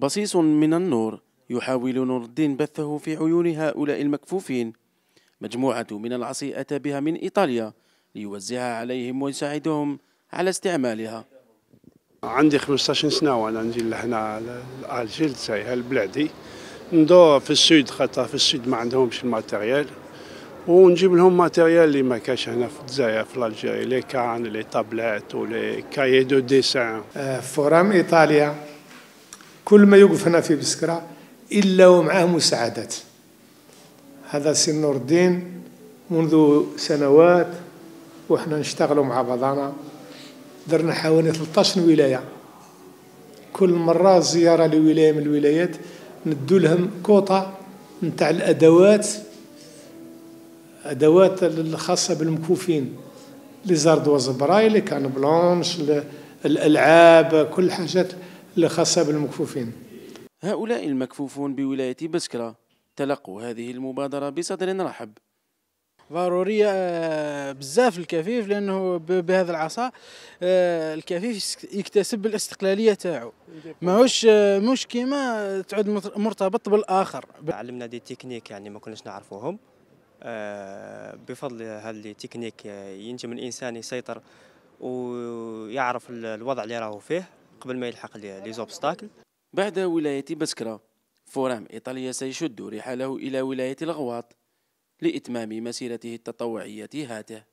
بصيص من النور يحاول نور الدين بثه في عيون هؤلاء المكفوفين مجموعة من العصي أتى بها من إيطاليا ليوزعها عليهم ويساعدهم على استعمالها عندي 15 سنة وأنا نجي لهنا لألجير تاعي هالبلادي ندور في السود خاطر في السود ما عندهمش الماتيريال ونجيب لهم ماتيريال اللي ما كاش هنا في الجزائر في الجزائر لي كان لي طابلات ولي كايي دو ديسان آه، فورام ايطاليا كل ما يوقف هنا في بسكرة إلا ومعه مساعدات هذا سي نور الدين منذ سنوات وحنا نشتغلوا مع بعضنا درنا حوالي 13 ولاية كل مرة زيارة لولاية من الولايات ندو لهم كوطة نتاع الأدوات أدوات الخاصة بالمكوفين لي زاردوز براي لي كان بلونش الألعاب كل حاجات الخاصة بالمكفوفين هؤلاء المكفوفون بولاية بسكرة تلقوا هذه المبادرة بصدر رحب ضروريه آه، بزاف الكفيف لانه بهذا العصا آه، الكفيف يكتسب الاستقلاليه تاعو ماهوش آه، مش كيما تعود مرتبط بالاخر علمنا دي تكنيك يعني ما كناش نعرفوهم بفضل هذه التكنيك ينجم الانسان يسيطر ويعرف الوضع اللي راهو فيه قبل ما يلحق لي زوبستاكل بعد ولاية بسكرة فورام إيطاليا سيشد رحاله إلى ولاية الغواط لإتمام مسيرته التطوعية هاته